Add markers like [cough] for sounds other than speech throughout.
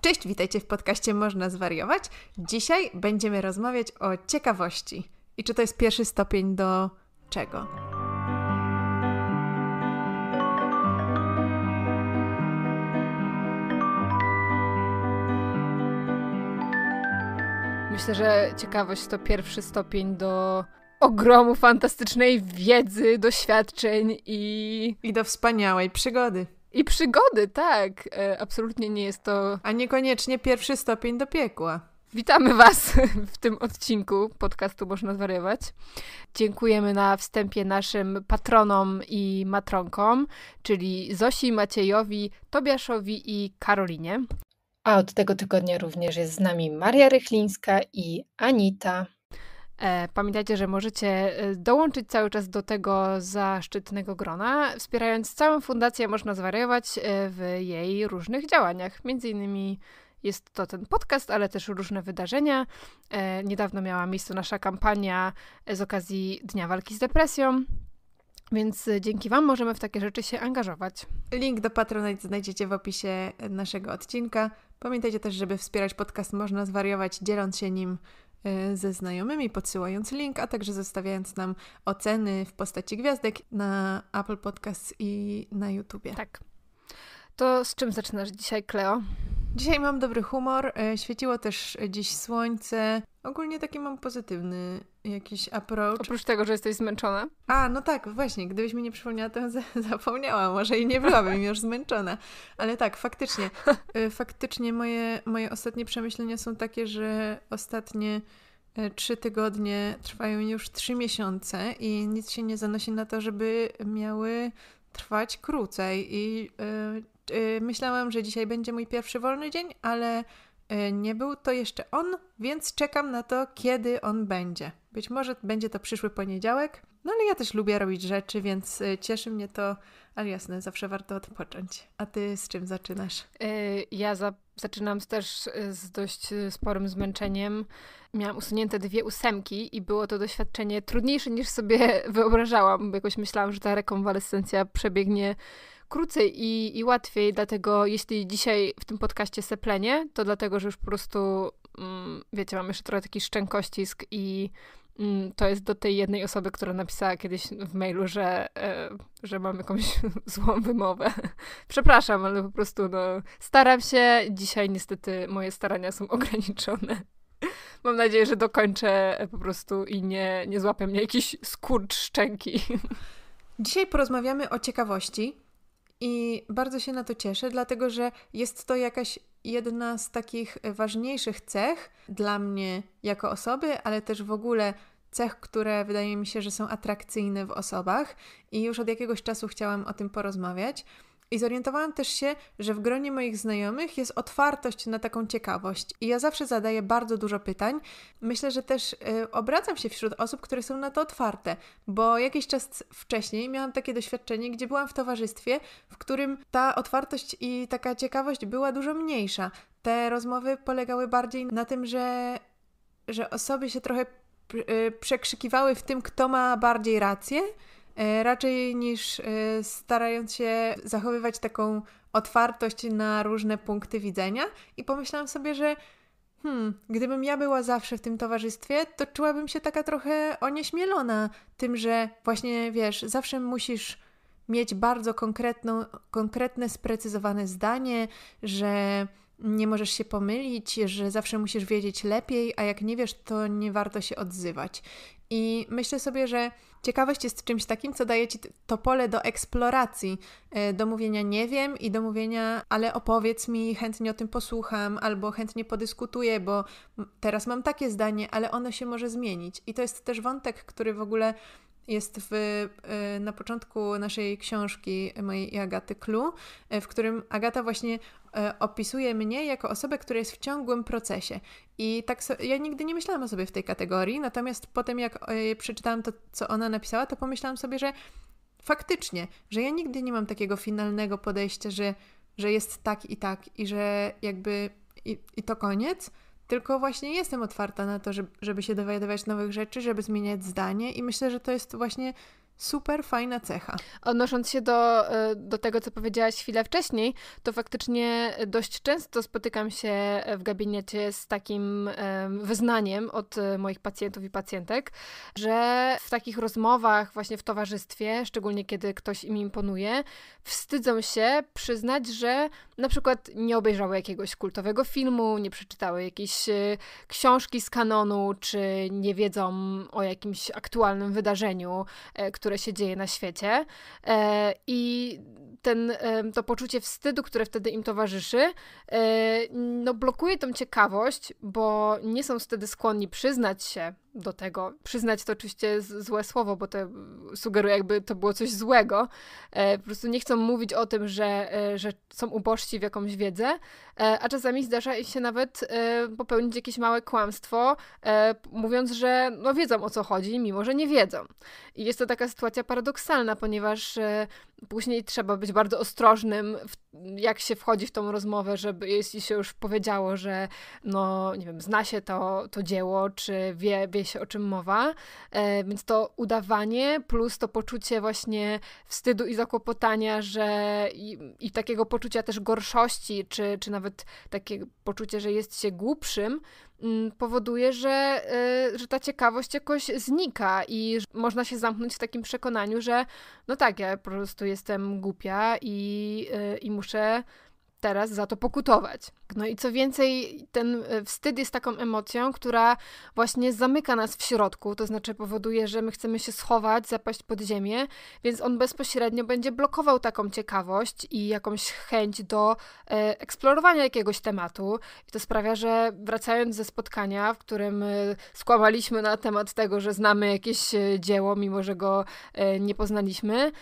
Cześć, witajcie w podcaście Można Zwariować. Dzisiaj będziemy rozmawiać o ciekawości i czy to jest pierwszy stopień do czego. Myślę, że ciekawość to pierwszy stopień do ogromu fantastycznej wiedzy, doświadczeń i. i do wspaniałej przygody. I przygody, tak. E, absolutnie nie jest to. A niekoniecznie pierwszy stopień do piekła. Witamy Was w tym odcinku podcastu Można Zwariować. Dziękujemy na wstępie naszym patronom i matronkom, czyli Zosi, Maciejowi, Tobiaszowi i Karolinie. A od tego tygodnia również jest z nami Maria Rychlińska i Anita. E, pamiętajcie, że możecie e, dołączyć cały czas do tego zaszczytnego grona. Wspierając całą fundację, można zwariować e, w jej różnych działaniach. Między innymi jest to ten podcast, ale też różne wydarzenia. Niedawno miała miejsce nasza kampania z okazji Dnia Walki z Depresją. Więc dzięki Wam możemy w takie rzeczy się angażować. Link do Patronite znajdziecie w opisie naszego odcinka. Pamiętajcie też, żeby wspierać podcast można zwariować, dzieląc się nim E, ze znajomymi, podsyłając link, a także zostawiając nam oceny w postaci gwiazdek na Apple Podcasts i na YouTubie. Tak. To z czym zaczynasz dzisiaj, Kleo? Dzisiaj mam dobry humor, e, świeciło też dziś słońce. Ogólnie taki mam pozytywny jakiś approach. Oprócz tego, że jesteś zmęczona. A, no tak, właśnie, gdybyś mi nie przypomniała, to [laughs] zapomniałam, może i nie byłabym już zmęczona. Ale tak, faktycznie, y, faktycznie moje, moje ostatnie przemyślenia są takie, że ostatnie y, trzy tygodnie trwają już trzy miesiące i nic się nie zanosi na to, żeby miały trwać krócej. I y, y, myślałam, że dzisiaj będzie mój pierwszy wolny dzień, ale y, nie był to jeszcze on, więc czekam na to, kiedy on będzie. Być może będzie to przyszły poniedziałek, no ale ja też lubię robić rzeczy, więc y, cieszy mnie to, ale jasne, zawsze warto odpocząć. A ty z czym zaczynasz? Y, ja za zaczynam też y, z dość sporym zmęczeniem. Miałam usunięte dwie ósemki i było to doświadczenie trudniejsze niż sobie [laughs] wyobrażałam, bo jakoś myślałam, że ta rekonwalescencja przebiegnie krócej i, i łatwiej, dlatego jeśli dzisiaj w tym podcaście seplenie, to dlatego, że już po prostu, mm, wiecie, mam jeszcze trochę taki szczękościsk i Mm, to jest do tej jednej osoby, która napisała kiedyś w mailu, że, e, że mam jakąś [laughs] złą wymowę. [laughs] Przepraszam, ale po prostu no, staram się. Dzisiaj niestety moje starania są [laughs] ograniczone. Mam nadzieję, że dokończę e, po prostu i nie, nie złapię mnie jakiś skurcz szczęki. Dzisiaj porozmawiamy o ciekawości i bardzo się na to cieszę, dlatego że jest to jakaś jedna z takich e, ważniejszych cech dla mnie jako osoby, ale też w ogóle cech, które wydaje mi się, że są atrakcyjne w osobach i już od jakiegoś czasu chciałam o tym porozmawiać. I zorientowałam też się, że w gronie moich znajomych jest otwartość na taką ciekawość. I ja zawsze zadaję bardzo dużo pytań. Myślę, że też y, obracam się wśród osób, które są na to otwarte, bo jakiś czas wcześniej miałam takie doświadczenie, gdzie byłam w towarzystwie, w którym ta otwartość i taka ciekawość była dużo mniejsza. Te rozmowy polegały bardziej na tym, że, że osoby się trochę y, przekrzykiwały w tym, kto ma bardziej rację E, raczej niż e, starając się zachowywać taką otwartość na różne punkty widzenia. I pomyślałam sobie, że hmm, gdybym ja była zawsze w tym towarzystwie, to czułabym się taka trochę onieśmielona tym, że właśnie wiesz, zawsze musisz mieć bardzo konkretną, konkretne, sprecyzowane zdanie, że nie możesz się pomylić, że zawsze musisz wiedzieć lepiej, a jak nie wiesz, to nie warto się odzywać. I myślę sobie, że Ciekawość jest czymś takim, co daje ci to pole do eksploracji, e, do mówienia nie wiem i do mówienia, ale opowiedz mi, chętnie o tym posłucham, albo chętnie podyskutuję, bo teraz mam takie zdanie, ale ono się może zmienić. I to jest też wątek, który w ogóle jest w, y, na początku naszej książki mojej Agaty Klu, y, w którym Agata właśnie y, opisuje mnie jako osobę, która jest w ciągłym procesie. I tak so, ja nigdy nie myślałam o sobie w tej kategorii, natomiast potem jak przeczytałam to, co ona napisała, to pomyślałam sobie, że faktycznie, że ja nigdy nie mam takiego finalnego podejścia, że, że jest tak i tak i że jakby i, i to koniec, tylko właśnie jestem otwarta na to, żeby się dowiadywać nowych rzeczy, żeby zmieniać zdanie, i myślę, że to jest właśnie super fajna cecha. Odnosząc się do, e, do tego, co powiedziałaś chwilę wcześniej, to faktycznie dość często spotykam się w gabinecie z takim wyznaniem od e, moich pacjentów i pacjentek, że w takich rozmowach właśnie w towarzystwie, szczególnie kiedy ktoś im imponuje, wstydzą się przyznać, że na przykład nie obejrzały jakiegoś kultowego filmu, nie przeczytały jakiejś e, książki z kanonu, czy nie wiedzą o jakimś aktualnym wydarzeniu, które które się dzieje na świecie e, i ten, to poczucie wstydu, które wtedy im towarzyszy, e, no blokuje tą ciekawość, bo nie są wtedy skłonni przyznać się do tego. Przyznać to oczywiście złe słowo, bo to sugeruje, jakby to było coś złego. E, po prostu nie chcą mówić o tym, że, że są ubożsi w jakąś wiedzę, a czasami zdarza im się nawet popełnić jakieś małe kłamstwo, mówiąc, że no wiedzą o co chodzi, mimo że nie wiedzą. I jest to taka sytuacja, sytuacja paradoksalna, ponieważ e, Później trzeba być bardzo ostrożnym, w, jak się wchodzi w tą rozmowę, żeby jeśli się już powiedziało, że no, nie wiem, zna się to, to dzieło, czy wie, wie się o czym mowa. E, więc to udawanie plus to poczucie właśnie wstydu i zakłopotania, że i, i takiego poczucia też gorszości, czy, czy nawet takie poczucie, że jest się głupszym, mm, powoduje, że, e, że ta ciekawość jakoś znika i można się zamknąć w takim przekonaniu, że no tak, ja po prostu jestem głupia i, y, i muszę teraz za to pokutować. No i co więcej, ten e, wstyd jest taką emocją, która właśnie zamyka nas w środku, to znaczy powoduje, że my chcemy się schować, zapaść pod ziemię, więc on bezpośrednio będzie blokował taką ciekawość i jakąś chęć do e, eksplorowania jakiegoś tematu. I to sprawia, że wracając ze spotkania, w którym e, skłamaliśmy na temat tego, że znamy jakieś dzieło, mimo że go nie poznaliśmy,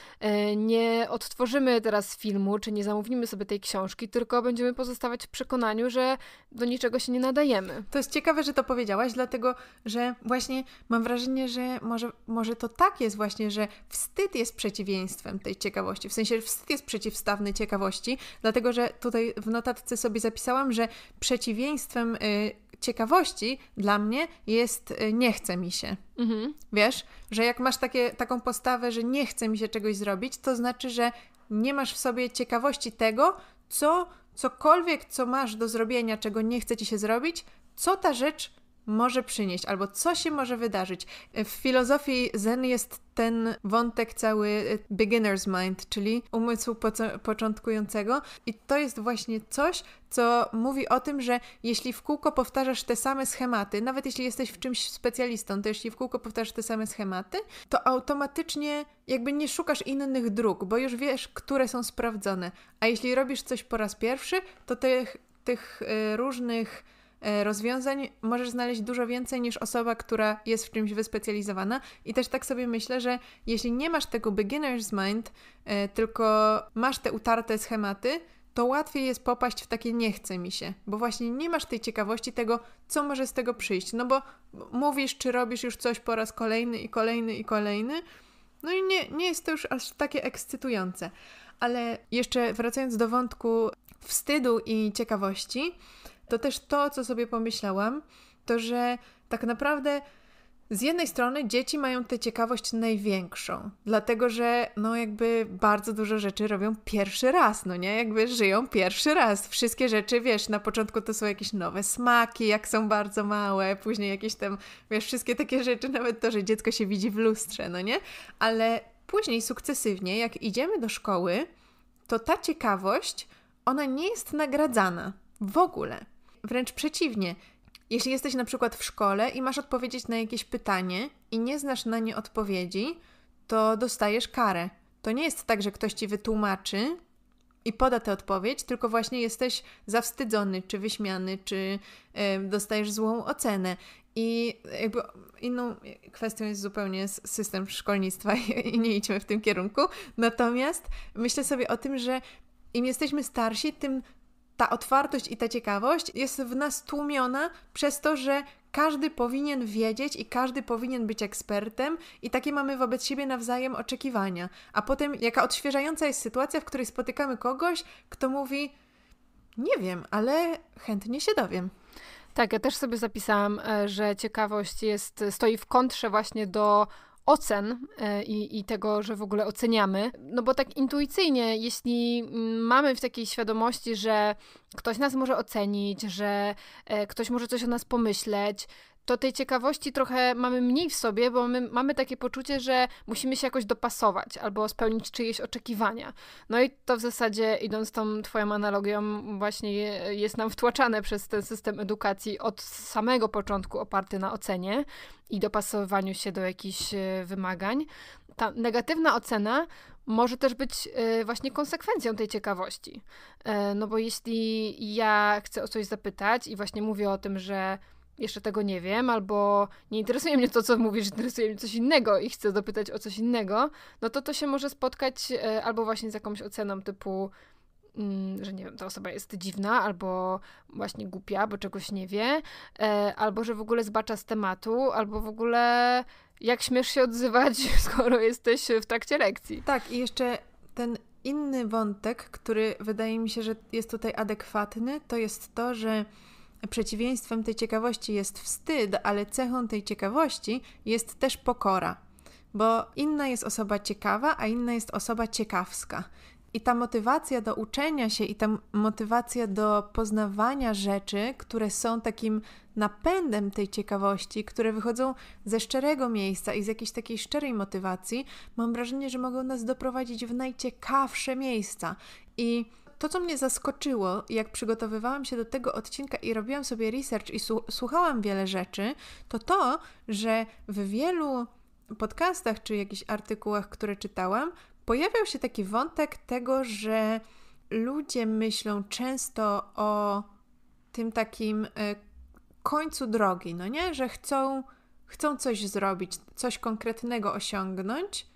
nie odtworzymy teraz filmu, czy nie zamówimy sobie tej książki, tylko będziemy pozostawać przekonani, przekonaniu, że do niczego się nie nadajemy. To jest ciekawe, że to powiedziałaś, dlatego że właśnie mam wrażenie, że może, może to tak jest właśnie, że wstyd jest przeciwieństwem tej ciekawości. W sensie wstyd jest przeciwstawny ciekawości, dlatego że tutaj w notatce sobie zapisałam, że przeciwieństwem y, ciekawości dla mnie jest y, nie chce mi się. Mhm. Wiesz, że jak masz takie, taką postawę, że nie chce mi się czegoś zrobić, to znaczy, że nie masz w sobie ciekawości tego, co cokolwiek, co masz do zrobienia, czego nie chce ci się zrobić, co ta rzecz może przynieść, albo co się może wydarzyć. W filozofii Zen jest ten wątek cały y, beginner's mind, czyli umysłu poc- początkującego, i to jest właśnie coś, co mówi o tym, że jeśli w kółko powtarzasz te same schematy, nawet jeśli jesteś w czymś specjalistą, to jeśli w kółko powtarzasz te same schematy, to automatycznie jakby nie szukasz innych dróg, bo już wiesz, które są sprawdzone. A jeśli robisz coś po raz pierwszy, to tych, tych y, różnych E, rozwiązań możesz znaleźć dużo więcej niż osoba, która jest w czymś wyspecjalizowana. I też tak sobie myślę, że jeśli nie masz tego beginner's mind, e, tylko masz te utarte schematy, to łatwiej jest popaść w takie nie chce mi się, bo właśnie nie masz tej ciekawości tego, co może z tego przyjść. No bo mówisz, czy robisz już coś po raz kolejny i kolejny i kolejny, no i nie, nie jest to już aż takie ekscytujące. Ale jeszcze wracając do wątku wstydu i ciekawości, to też to, co sobie pomyślałam, to że tak naprawdę z jednej strony dzieci mają tę ciekawość największą, dlatego że no jakby bardzo dużo rzeczy robią pierwszy raz, no nie? Jakby żyją pierwszy raz. Wszystkie rzeczy, wiesz, na początku to są jakieś nowe smaki, jak są bardzo małe, później jakieś tam, wiesz, wszystkie takie rzeczy, nawet to, że dziecko się widzi w lustrze, no nie? Ale później sukcesywnie, jak idziemy do szkoły, to ta ciekawość, ona nie jest nagradzana w ogóle. Wręcz przeciwnie, jeśli jesteś na przykład w szkole i masz odpowiedzieć na jakieś pytanie i nie znasz na nie odpowiedzi, to dostajesz karę. To nie jest tak, że ktoś ci wytłumaczy i poda tę odpowiedź, tylko właśnie jesteś zawstydzony, czy wyśmiany, czy y, dostajesz złą ocenę. I jakby inną kwestią jest zupełnie system szkolnictwa i, [laughs] i nie idźmy w tym kierunku. Natomiast myślę sobie o tym, że im jesteśmy starsi, tym ta otwartość i ta ciekawość jest w nas tłumiona przez to, że każdy powinien wiedzieć i każdy powinien być ekspertem, i takie mamy wobec siebie nawzajem oczekiwania. A potem, jaka odświeżająca jest sytuacja, w której spotykamy kogoś, kto mówi: Nie wiem, ale chętnie się dowiem. Tak, ja też sobie zapisałam, e, że ciekawość jest, stoi w kontrze właśnie do ocen e, i, i tego, że w ogóle oceniamy. No bo tak intuicyjnie, jeśli mm, mamy w takiej świadomości, że ktoś nas może ocenić, że e, ktoś może coś o nas pomyśleć, to tej ciekawości trochę mamy mniej w sobie, bo my mamy takie poczucie, że musimy się jakoś dopasować albo spełnić czyjeś oczekiwania. No i to w zasadzie, idąc tą Twoją analogią, właśnie jest nam wtłaczane przez ten system edukacji od samego początku oparty na ocenie i dopasowywaniu się do jakichś e, wymagań. Ta negatywna ocena może też być e, właśnie konsekwencją tej ciekawości. E, no bo jeśli ja chcę o coś zapytać i właśnie mówię o tym, że jeszcze tego nie wiem, albo nie interesuje mnie to, co mówisz, interesuje mnie coś innego i chcę dopytać o coś innego, no to to się może spotkać e, albo właśnie z jakąś oceną typu, mm, że nie wiem, ta osoba jest dziwna, albo właśnie głupia, bo czegoś nie wie, e, albo że w ogóle zbacza z tematu, albo w ogóle jak śmiesz się odzywać, [laughs] skoro jesteś w trakcie lekcji. Tak, i jeszcze ten inny wątek, który wydaje mi się, że jest tutaj adekwatny, to jest to, że Przeciwieństwem tej ciekawości jest wstyd, ale cechą tej ciekawości jest też pokora, bo inna jest osoba ciekawa, a inna jest osoba ciekawska. I ta motywacja do uczenia się i ta motywacja do poznawania rzeczy, które są takim napędem tej ciekawości, które wychodzą ze szczerego miejsca i z jakiejś takiej szczerej motywacji, mam wrażenie, że mogą nas doprowadzić w najciekawsze miejsca. I to, co mnie zaskoczyło, jak przygotowywałam się do tego odcinka i robiłam sobie research i słuchałam wiele rzeczy, to to, że w wielu podcastach czy jakichś artykułach, które czytałam, pojawiał się taki wątek tego, że ludzie myślą często o tym takim e, końcu drogi, no nie? Że chcą, chcą coś zrobić, coś konkretnego osiągnąć,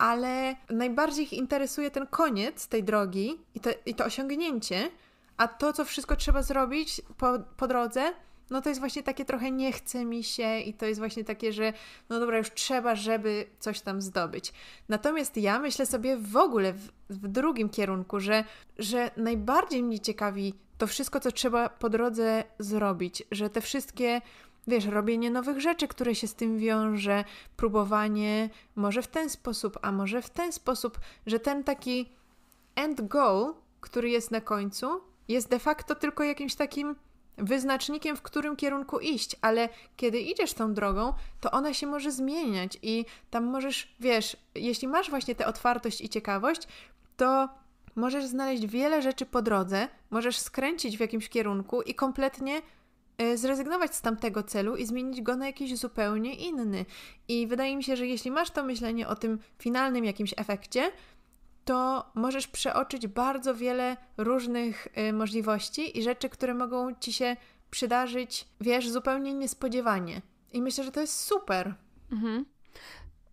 ale najbardziej ich interesuje ten koniec tej drogi i to, i to osiągnięcie, a to, co wszystko trzeba zrobić po, po drodze, no to jest właśnie takie trochę nie chce mi się i to jest właśnie takie, że no dobra, już trzeba, żeby coś tam zdobyć. Natomiast ja myślę sobie w ogóle w, w drugim kierunku, że, że najbardziej mnie ciekawi to wszystko, co trzeba po drodze zrobić, że te wszystkie Wiesz, robienie nowych rzeczy, które się z tym wiąże, próbowanie może w ten sposób, a może w ten sposób, że ten taki end goal, który jest na końcu, jest de facto tylko jakimś takim wyznacznikiem, w którym kierunku iść, ale kiedy idziesz tą drogą, to ona się może zmieniać i tam możesz, wiesz, jeśli masz właśnie tę otwartość i ciekawość, to możesz znaleźć wiele rzeczy po drodze, możesz skręcić w jakimś kierunku i kompletnie E, zrezygnować z tamtego celu i zmienić go na jakiś zupełnie inny. I wydaje mi się, że jeśli masz to myślenie o tym finalnym jakimś efekcie, to możesz przeoczyć bardzo wiele różnych e, możliwości i rzeczy, które mogą ci się przydarzyć, wiesz, zupełnie niespodziewanie. I myślę, że to jest super. Mhm.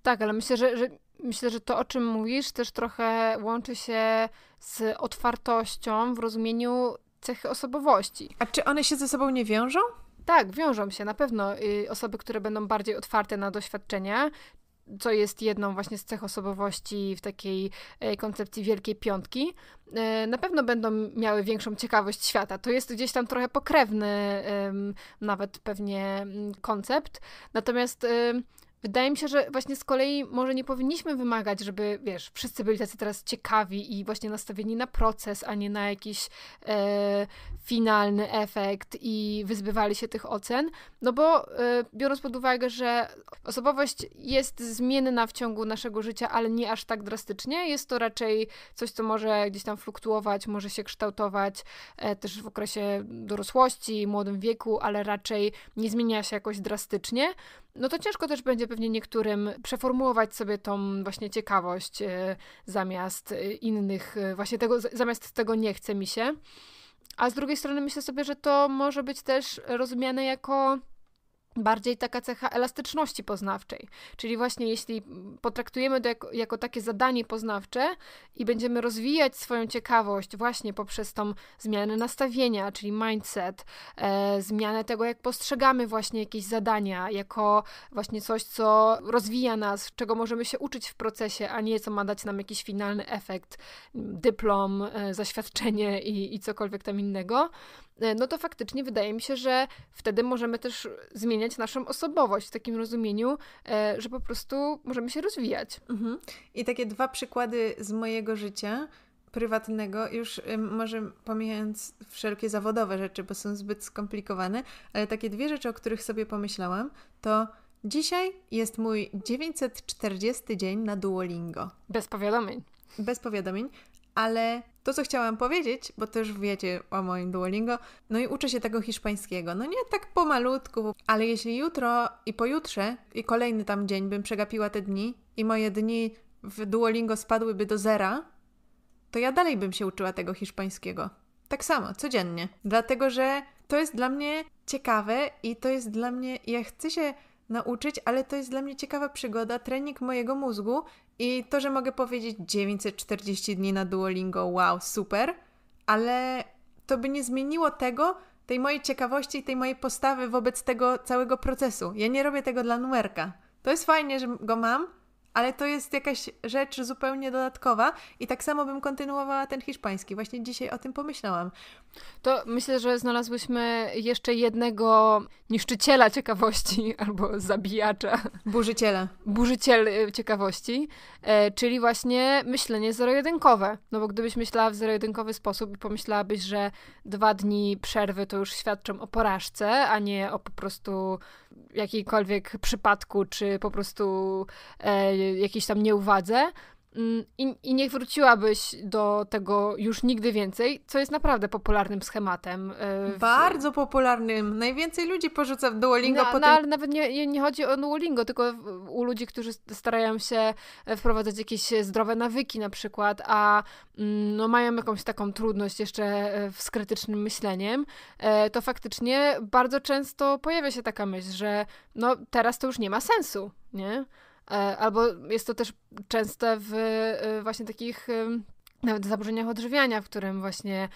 Tak, ale myślę, że, że myślę, że to, o czym mówisz, też trochę łączy się z otwartością w rozumieniu cechy osobowości. A czy one się ze sobą nie wiążą? Tak, wiążą się na pewno. Y, osoby, które będą bardziej otwarte na doświadczenia, co jest jedną właśnie z cech osobowości w takiej e, koncepcji Wielkiej Piątki, e, na pewno będą miały większą ciekawość świata. To jest gdzieś tam trochę pokrewny nawet pewnie mm, koncept. Natomiast Wydaje mi się, że właśnie z kolei może nie powinniśmy wymagać, żeby, wiesz, wszyscy byli tacy teraz ciekawi i właśnie nastawieni na proces, a nie na jakiś e, finalny efekt i wyzbywali się tych ocen, no bo e, biorąc pod uwagę, że osobowość jest zmienna w ciągu naszego życia, ale nie aż tak drastycznie, jest to raczej coś, co może gdzieś tam fluktuować, może się kształtować e, też w okresie dorosłości, młodym wieku, ale raczej nie zmienia się jakoś drastycznie, no to ciężko też będzie pewnie niektórym przeformułować sobie tą właśnie ciekawość e, zamiast e, innych, e, właśnie tego, zamiast tego nie chce mi się. A z drugiej strony myślę sobie, że to może być też rozumiane jako bardziej taka cecha elastyczności poznawczej. Czyli właśnie jeśli potraktujemy to jako, jako, takie zadanie poznawcze i będziemy rozwijać swoją ciekawość właśnie poprzez tą zmianę nastawienia, czyli mindset, e, zmianę tego, jak postrzegamy właśnie jakieś zadania, jako właśnie coś, co rozwija nas, czego możemy się uczyć w procesie, a nie co ma dać nam jakiś finalny efekt, dyplom, e, zaświadczenie i, i cokolwiek tam innego, E, no to faktycznie wydaje mi się, że wtedy możemy też zmieniać naszą osobowość w takim rozumieniu, e, że po prostu możemy się rozwijać. Mhm. I takie dwa przykłady z mojego życia prywatnego, już y, może pomijając wszelkie zawodowe rzeczy, bo są zbyt skomplikowane, ale takie dwie rzeczy, o których sobie pomyślałam, to dzisiaj jest mój 940 dzień na Duolingo. Bez powiadomień. Bez powiadomień, ale to, co chciałam powiedzieć, bo też wiecie o moim Duolingo, no i uczę się tego hiszpańskiego. No nie tak pomalutku, ale jeśli jutro i pojutrze i kolejny tam dzień bym przegapiła te dni i moje dni w Duolingo spadłyby do zera, to ja dalej bym się uczyła tego hiszpańskiego. Tak samo, codziennie. Dlatego, że to jest dla mnie ciekawe i to jest dla mnie, ja chcę się nauczyć, ale to jest dla mnie ciekawa przygoda, trening mojego mózgu i to, że mogę powiedzieć 940 dni na Duolingo, wow, super, ale to by nie zmieniło tego, tej mojej ciekawości i tej mojej postawy wobec tego całego procesu. Ja nie robię tego dla numerka. To jest fajnie, że go mam, ale to jest jakaś rzecz zupełnie dodatkowa i tak samo bym kontynuowała ten hiszpański. Właśnie dzisiaj o tym pomyślałam. To myślę, że znalazłyśmy jeszcze jednego niszczyciela ciekawości [laughs] albo zabijacza. Burzyciela. Burzyciel y, ciekawości, e, czyli właśnie myślenie zero-jedynkowe. No bo gdybyś myślała w zero-jedynkowy sposób i pomyślałabyś, że dwa dni przerwy to już świadczą o porażce, a nie o po prostu jakiejkolwiek przypadku, czy po prostu e, jakiejś tam nieuwadze. Mm, I, I nie wróciłabyś do tego już nigdy więcej, co jest naprawdę popularnym schematem. E, w... Bardzo popularnym. Najwięcej ludzi porzuca w Duolingo. No, potem... no ale nawet nie, nie chodzi o Duolingo, tylko u ludzi, którzy starają się e, wprowadzać jakieś e, zdrowe nawyki na przykład, a mm, no, mają jakąś taką trudność jeszcze z krytycznym myśleniem, to faktycznie bardzo często pojawia się taka myśl, że no teraz to już nie ma sensu, nie? E, albo jest to też częste w e, właśnie takich e, nawet zaburzeniach odżywiania, w którym właśnie,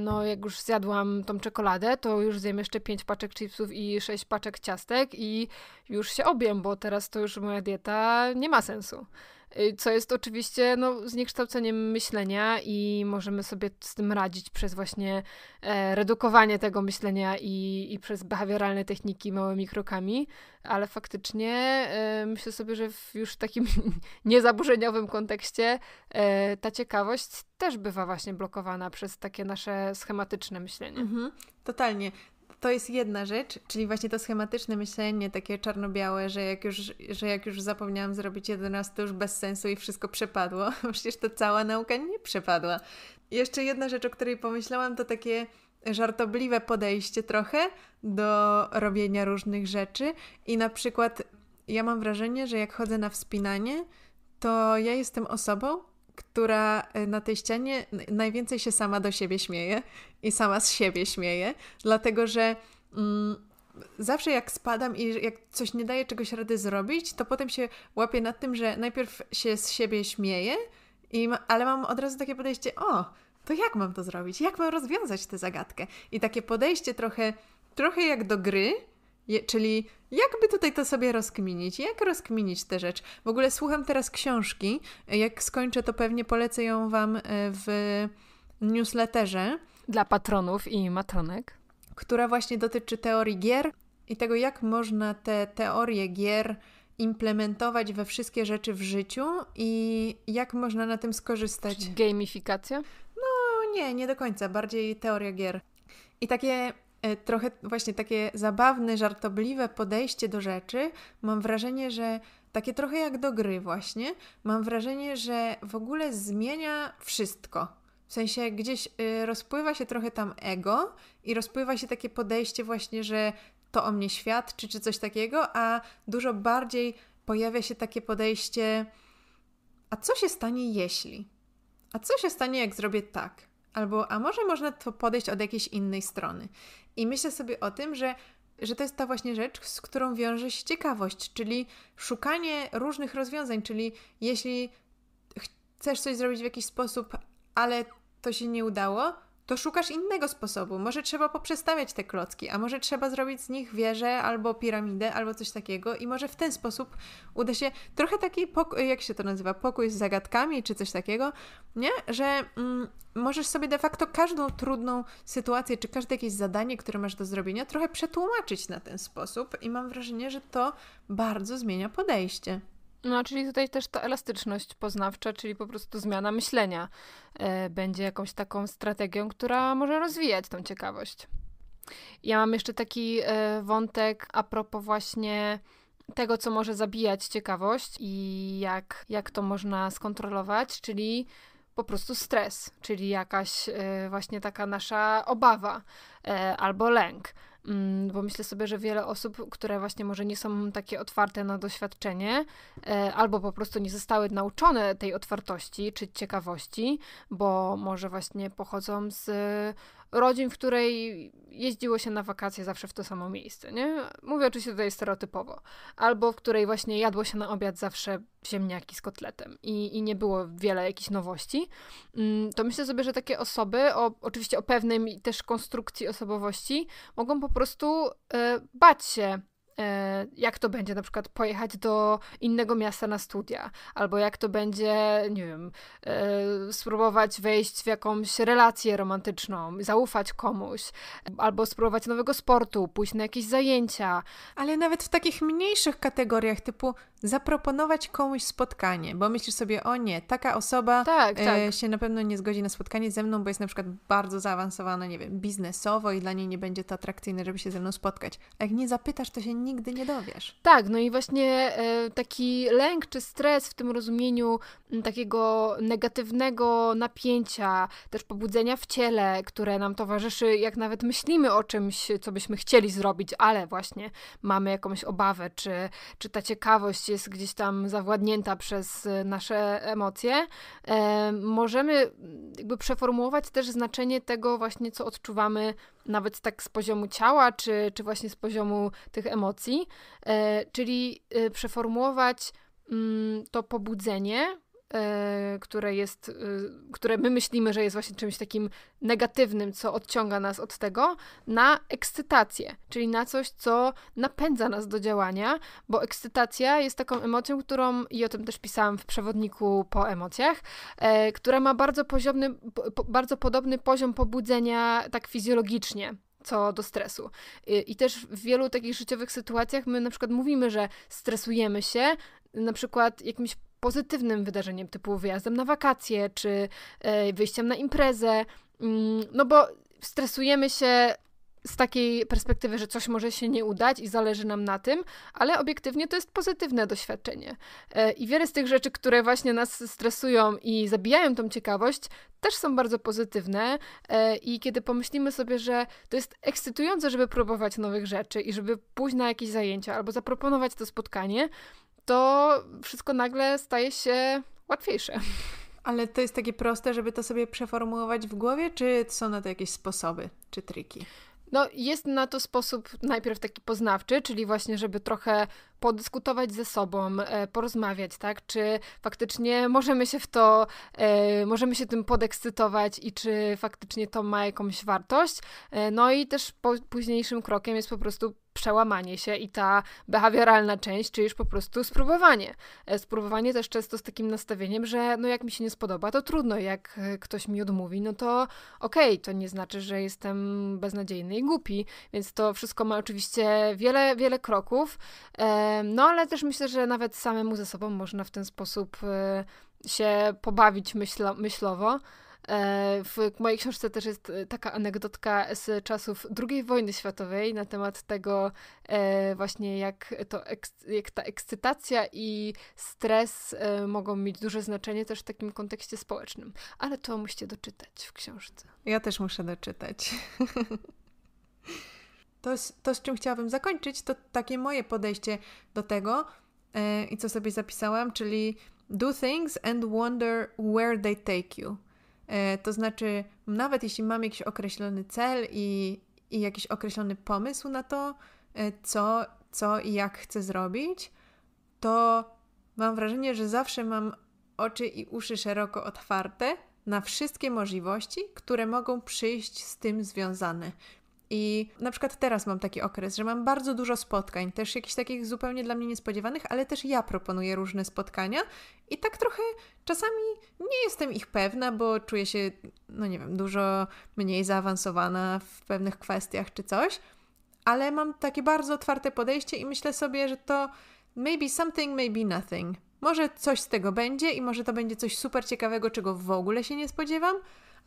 no jak już zjadłam tą czekoladę, to już zjem jeszcze pięć paczek chipsów i sześć paczek ciastek i już się objem, bo teraz to już moja dieta nie ma sensu. Y, co jest oczywiście no, zniekształceniem myślenia i możemy sobie z tym radzić przez właśnie e, redukowanie tego myślenia i, i przez behawioralne techniki małymi krokami, ale faktycznie e, myślę sobie, że w już w takim [laughs] niezaburzeniowym kontekście e, ta ciekawość też bywa właśnie blokowana przez takie nasze schematyczne myślenie. Mhm, totalnie. To jest jedna rzecz, czyli właśnie to schematyczne myślenie, takie czarno-białe, że jak już, że jak już zapomniałam zrobić 11, to już bez sensu i wszystko przepadło. [laughs] Przecież to cała nauka nie przepadła. Jeszcze jedna rzecz, o której pomyślałam, to takie żartobliwe podejście trochę do robienia różnych rzeczy i na przykład ja mam wrażenie, że jak chodzę na wspinanie, to ja jestem osobą, która y, na tej ścianie najwięcej się sama do siebie śmieje i sama z siebie śmieje, dlatego że mm, zawsze jak spadam i jak coś nie daje czegoś rady zrobić, to potem się łapię nad tym, że najpierw się z siebie śmieję, i ma, ale mam od razu takie podejście, o, to jak mam to zrobić? Jak mam rozwiązać tę zagadkę? I takie podejście trochę, trochę jak do gry, je, czyli jakby tutaj to sobie rozkminić? Jak rozkminić tę rzecz? W ogóle słucham teraz książki. Jak skończę, to pewnie polecę ją Wam e, w newsletterze. Dla patronów i matronek. Która właśnie dotyczy teorii gier i tego, jak można te teorie gier implementować we wszystkie rzeczy w życiu i jak można na tym skorzystać. Gamifikacja? No nie, nie do końca. Bardziej teoria gier. I takie E, trochę właśnie takie zabawne, żartobliwe podejście do rzeczy, mam wrażenie, że takie trochę jak do gry, właśnie, mam wrażenie, że w ogóle zmienia wszystko. W sensie gdzieś y, rozpływa się trochę tam ego i rozpływa się takie podejście, właśnie, że to o mnie świadczy, czy coś takiego, a dużo bardziej pojawia się takie podejście: a co się stanie jeśli? A co się stanie, jak zrobię tak? albo a może można to podejść od jakiejś innej strony. I myślę sobie o tym, że, że to jest ta właśnie rzecz, z którą wiąże się ciekawość, czyli szukanie różnych rozwiązań, czyli jeśli chcesz coś zrobić w jakiś sposób, ale to się nie udało, to szukasz innego sposobu. Może trzeba poprzestawiać te klocki, a może trzeba zrobić z nich wieżę albo piramidę, albo coś takiego i może w ten sposób uda się trochę taki, jak się to nazywa, pokój z zagadkami czy coś takiego, nie? Że mm, możesz sobie de facto każdą trudną sytuację czy każde jakieś zadanie, które masz do zrobienia, trochę przetłumaczyć na ten sposób i mam wrażenie, że to bardzo zmienia podejście. No, czyli tutaj też ta elastyczność poznawcza, czyli po prostu zmiana myślenia, e, będzie jakąś taką strategią, która może rozwijać tą ciekawość. Ja mam jeszcze taki e, wątek a propos właśnie tego, co może zabijać ciekawość i jak, jak to można skontrolować, czyli po prostu stres, czyli jakaś e, właśnie taka nasza obawa albo lęk. Mm, bo myślę sobie, że wiele osób, które właśnie może nie są takie otwarte na doświadczenie, e, albo po prostu nie zostały nauczone tej otwartości czy ciekawości, bo może właśnie pochodzą z rodzin, w której jeździło się na wakacje zawsze w to samo miejsce, nie? Mówię oczywiście tutaj stereotypowo. Albo w której właśnie jadło się na obiad zawsze ziemniaki z kotletem i, i nie było wiele jakichś nowości, mm, to myślę sobie, że takie osoby, o, oczywiście o pewnej też konstrukcji osobowości, mogą po prostu y, bać się E, jak to będzie na przykład pojechać do innego miasta na studia, albo jak to będzie, nie wiem, e, spróbować wejść w jakąś relację romantyczną, zaufać komuś, albo spróbować nowego sportu, pójść na jakieś zajęcia. Ale nawet w takich mniejszych kategoriach, typu zaproponować komuś spotkanie, bo myślisz sobie, o nie, taka osoba tak, e, tak. się na pewno nie zgodzi na spotkanie ze mną, bo jest na przykład bardzo zaawansowana, nie wiem, biznesowo i dla niej nie będzie to atrakcyjne, żeby się ze mną spotkać. A jak nie zapytasz, to się nie nigdy nie dowiesz. Tak, no i właśnie e, taki lęk czy stres w tym rozumieniu takiego negatywnego napięcia, też pobudzenia w ciele, które nam towarzyszy, jak nawet myślimy o czymś, co byśmy chcieli zrobić, ale właśnie mamy jakąś obawę, czy, czy ta ciekawość jest gdzieś tam zawładnięta przez nasze emocje, e, możemy jakby przeformułować też znaczenie tego właśnie, co odczuwamy nawet tak z poziomu ciała, czy, czy właśnie z poziomu tych emocji, e, czyli e, przeformułować mm, to pobudzenie E, które jest, e, które my myślimy, że jest właśnie czymś takim negatywnym, co odciąga nas od tego, na ekscytację, czyli na coś, co napędza nas do działania, bo ekscytacja jest taką emocją, którą, i o tym też pisałam w przewodniku po emocjach, e, która ma bardzo, poziomny, bardzo podobny poziom pobudzenia tak fizjologicznie, co do stresu. I, I, też w wielu takich życiowych sytuacjach my na przykład mówimy, że stresujemy się, na przykład jakimś pozytywnym wydarzeniem, typu wyjazdem na wakacje czy e, wyjściem na imprezę, mm, no bo stresujemy się z takiej perspektywy, że coś może się nie udać i zależy nam na tym, ale obiektywnie to jest pozytywne doświadczenie. E, I wiele z tych rzeczy, które właśnie nas stresują i zabijają tą ciekawość, też są bardzo pozytywne. E, I kiedy pomyślimy sobie, że to jest ekscytujące, żeby próbować nowych rzeczy i żeby pójść na jakieś zajęcia albo zaproponować to spotkanie, to wszystko nagle staje się łatwiejsze. Ale to jest takie proste, żeby to sobie przeformułować w głowie, czy są na to jakieś sposoby czy triki? No, jest na to sposób najpierw taki poznawczy, czyli właśnie, żeby trochę podyskutować ze sobą, e, porozmawiać, tak? Czy faktycznie możemy się w to, e, możemy się tym podekscytować i czy faktycznie to ma jakąś wartość? E, no i też po, późniejszym krokiem jest po prostu przełamanie się i ta behawioralna część, czyli już po prostu spróbowanie. Spróbowanie też często z takim nastawieniem, że no jak mi się nie spodoba, to trudno, jak ktoś mi odmówi, no to okej, okay, to nie znaczy, że jestem beznadziejny i głupi, więc to wszystko ma oczywiście wiele, wiele kroków. No ale też myślę, że nawet samemu ze sobą można w ten sposób e, się pobawić myślo myślowo. E, w mojej książce też jest e, taka anegdotka z czasów II wojny światowej na temat tego właśnie jak, to, jak ta ekscytacja i stres mogą mieć duże znaczenie też w takim kontekście społecznym. Ale to musicie doczytać w książce. Ja też muszę doczytać. [laughs] To, to, z czym chciałabym zakończyć, to takie moje podejście do tego e, i co sobie zapisałam, czyli do things and wonder where they take you. E, to znaczy, nawet jeśli mam jakiś określony cel i, i jakiś określony pomysł na to, e, co, co i jak chcę zrobić, to mam wrażenie, że zawsze mam oczy i uszy szeroko otwarte na wszystkie możliwości, które mogą przyjść z tym związane. I na przykład teraz mam taki okres, że mam bardzo dużo spotkań, też jakichś takich zupełnie dla mnie niespodziewanych, ale też ja proponuję różne spotkania i tak trochę czasami nie jestem ich pewna, bo czuję się, no nie wiem, dużo mniej zaawansowana w pewnych kwestiach czy coś, ale mam takie bardzo otwarte podejście i myślę sobie, że to maybe something, maybe nothing. Może coś z tego będzie i może to będzie coś super ciekawego, czego w ogóle się nie spodziewam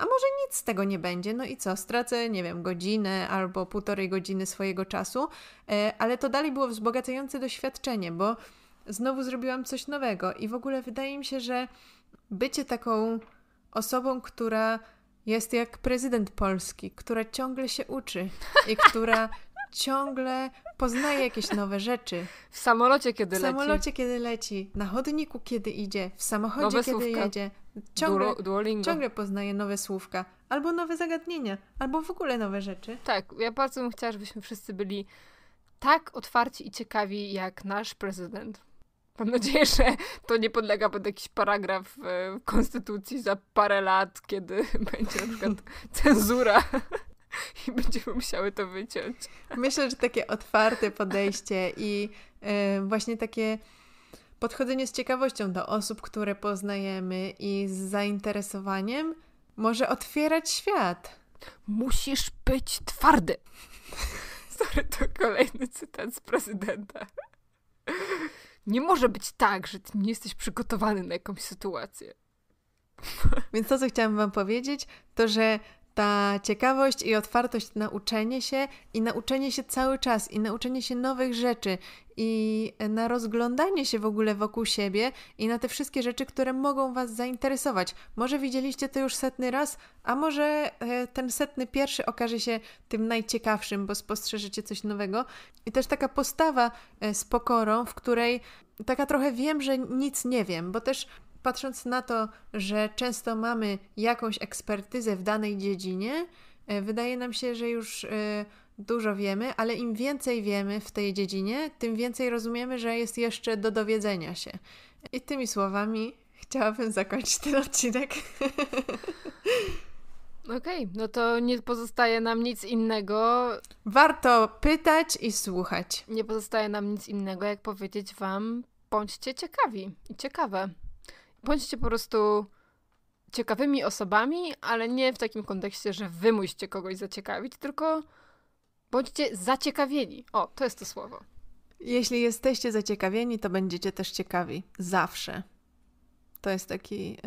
a może nic z tego nie będzie, no i co, stracę, nie wiem, godzinę albo półtorej godziny swojego czasu, e, ale to dalej było wzbogacające doświadczenie, bo znowu zrobiłam coś nowego i w ogóle wydaje mi się, że bycie taką osobą, która jest jak prezydent Polski, która ciągle się uczy i która [laughs] ciągle poznaje jakieś nowe rzeczy. W samolocie, kiedy leci. W samolocie, kiedy leci, na chodniku, kiedy idzie, w samochodzie, kiedy jedzie, Ciągle, poznaje ciągle nowe słówka, albo nowe zagadnienia, albo w ogóle nowe rzeczy. Tak, ja bardzo bym chciała, żebyśmy wszyscy byli tak otwarci i ciekawi jak nasz prezydent. Mam nadzieję, że to nie podlega pod jakiś paragraf e, w konstytucji za parę lat, kiedy [laughs] będzie na przykład [laughs] cenzura [laughs] i będziemy musiały to wyciąć. Myślę, że takie otwarte podejście i e, właśnie takie Podchodzenie z ciekawością do osób, które poznajemy i z zainteresowaniem może otwierać świat. Musisz być twardy. [laughs] Sorry, to kolejny cytat z prezydenta. Nie może być tak, że ty nie jesteś przygotowany na jakąś sytuację. [laughs] Więc to, co chciałam Wam powiedzieć, to że ta ciekawość i otwartość na uczenie się i nauczenie się cały czas i nauczenie się nowych rzeczy i na rozglądanie się w ogóle wokół siebie i na te wszystkie rzeczy, które mogą Was zainteresować. Może widzieliście to już setny raz, a może e, ten setny pierwszy okaże się tym najciekawszym, bo spostrzeżecie coś nowego. I też taka postawa e, z pokorą, w której taka trochę wiem, że nic nie wiem, bo też patrząc na to, że często mamy jakąś ekspertyzę w danej dziedzinie, e, wydaje nam się, że już dużo wiemy, ale im więcej wiemy w tej dziedzinie, tym więcej rozumiemy, że jest jeszcze do dowiedzenia się. I tymi słowami chciałabym zakończyć ten odcinek. [laughs] Okej, okay, no to nie pozostaje nam nic innego. Warto pytać i słuchać. Nie pozostaje nam nic innego, jak powiedzieć Wam: bądźcie ciekawi i ciekawe. Bądźcie po prostu ciekawymi osobami, ale nie w takim kontekście, że wy musicie kogoś zaciekawić, tylko Bądźcie zaciekawieni. O, to jest to słowo. Jeśli jesteście zaciekawieni, to będziecie też ciekawi. Zawsze. To jest taki yy,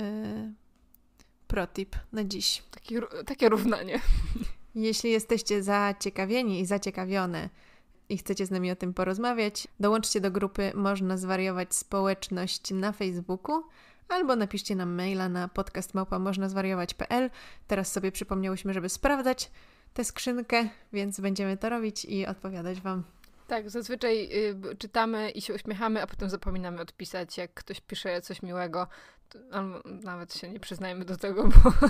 protip na dziś. Taki, takie równanie. [laughs] Jeśli jesteście zaciekawieni i zaciekawione i chcecie z nami o tym porozmawiać, dołączcie do grupy Można Zwariować Społeczność na Facebooku albo napiszcie nam maila na podcastmałpa.można Teraz sobie przypomniałyśmy, żeby sprawdzać, tę skrzynkę, więc będziemy to robić i odpowiadać Wam. Tak, zazwyczaj y, czytamy i się uśmiechamy, a potem zapominamy odpisać. Jak ktoś pisze coś miłego, to, albo nawet się nie przyznajmy do tego, bo. [laughs]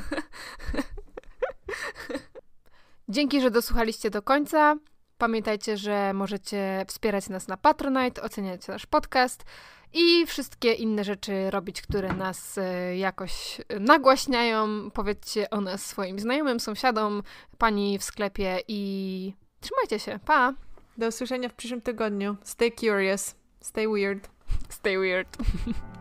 Dzięki, że dosłuchaliście do końca. Pamiętajcie, że możecie wspierać nas na Patronite, oceniać nasz podcast i wszystkie inne rzeczy robić, które nas e, jakoś nagłaśniają. Powiedzcie o nas swoim znajomym, sąsiadom, pani w sklepie i trzymajcie się. Pa! Do usłyszenia w przyszłym tygodniu. Stay curious, stay weird. Stay weird. [laughs]